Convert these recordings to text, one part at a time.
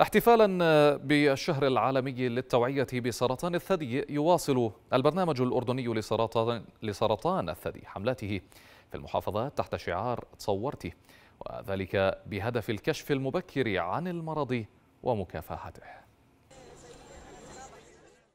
احتفالا بالشهر العالمي للتوعية بسرطان الثدي يواصل البرنامج الأردني لسرطان, لسرطان الثدي حملاته في المحافظات تحت شعار تصورتي وذلك بهدف الكشف المبكر عن المرض ومكافحته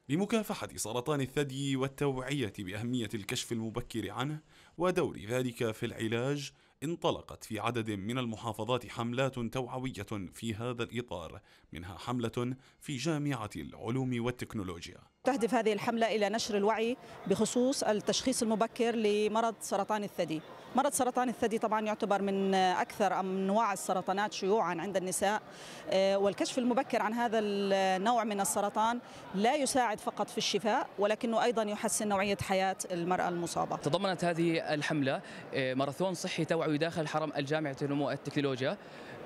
لمكافحة سرطان الثدي والتوعية بأهمية الكشف المبكر عنه ودور ذلك في العلاج انطلقت في عدد من المحافظات حملات توعوية في هذا الإطار منها حملة في جامعة العلوم والتكنولوجيا تهدف هذه الحملة إلى نشر الوعي بخصوص التشخيص المبكر لمرض سرطان الثدي مرض سرطان الثدي طبعا يعتبر من أكثر أنواع السرطانات شيوعا عند النساء آه، والكشف المبكر عن هذا النوع من السرطان لا يساعد فقط في الشفاء ولكنه أيضا يحسن نوعية حياة المرأة المصابة تضمنت هذه الحملة آه، ماراثون صحي توعي توقعوا داخل حرم الجامعة لنمو التكنولوجيا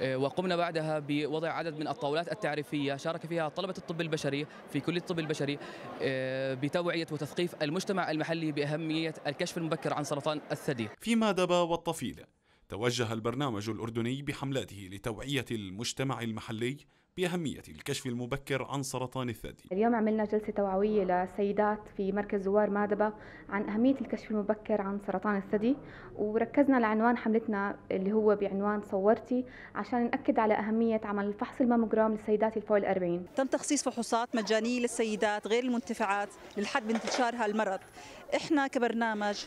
آه، وقمنا بعدها بوضع عدد من الطاولات التعريفية شارك فيها طلبة الطب البشري في كلية الطب البشري آه، بتوعية وتثقيف المجتمع المحلي بأهمية الكشف المبكر عن سرطان الثدي فيما دبا والطفيل توجه البرنامج الأردني بحملاته لتوعية المجتمع المحلي بأهمية الكشف المبكر عن سرطان الثدي اليوم عملنا جلسة توعوية للسيدات في مركز زوار مادبة عن أهمية الكشف المبكر عن سرطان الثدي وركزنا على عنوان حملتنا اللي هو بعنوان صورتي عشان نأكد على أهمية عمل فحص الماموجرام للسيدات الفوق الأربعين تم تخصيص فحوصات مجانية للسيدات غير المنتفعات للحد من انتشار هالمرض احنا كبرنامج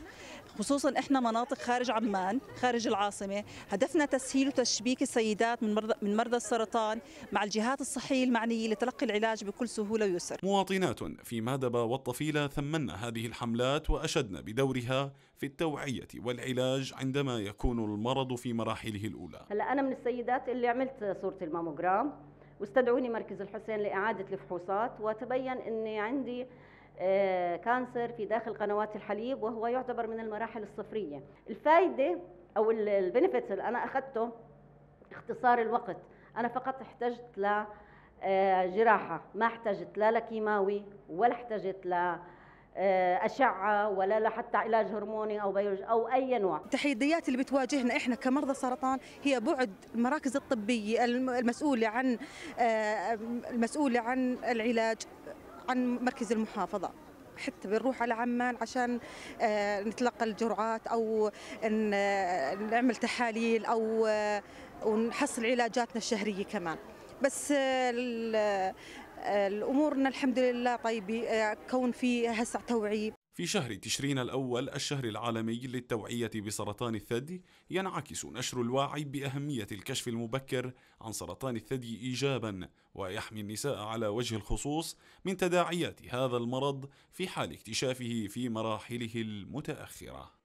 خصوصا احنا مناطق خارج عمان خارج العاصمه هدفنا تسهيل وتشبيك السيدات من مرضى من مرضى السرطان مع الجهات الصحيه المعنيه لتلقي العلاج بكل سهوله ويسر مواطنات في مادبا والطفيله ثمنا هذه الحملات واشدنا بدورها في التوعيه والعلاج عندما يكون المرض في مراحله الاولى هلا انا من السيدات اللي عملت صوره الماموجرام واستدعوني مركز الحسين لاعاده الفحوصات وتبين اني عندي آه، كانسر في داخل قنوات الحليب وهو يعتبر من المراحل الصفريه الفائده او البنفيتس اللي انا اخذته اختصار الوقت انا فقط احتجت ل آه، جراحة ما احتجت لا لكيماوي ولا احتجت ل آه، أشعة ولا لحتى علاج هرموني أو بيولوجي أو أي نوع التحديات اللي بتواجهنا إحنا كمرضى سرطان هي بعد المراكز الطبية المسؤولة عن المسؤولة عن العلاج عن مركز المحافظة حتى بنروح على عمان عشان آه، نتلقى الجرعات او آه، نعمل تحاليل او آه، ونحصل علاجاتنا الشهريه كمان بس الامورنا الحمد لله طيبه كون في هسع توعيه في شهر تشرين الأول الشهر العالمي للتوعية بسرطان الثدي ينعكس نشر الوعي بأهمية الكشف المبكر عن سرطان الثدي إيجابا ويحمي النساء على وجه الخصوص من تداعيات هذا المرض في حال اكتشافه في مراحله المتأخرة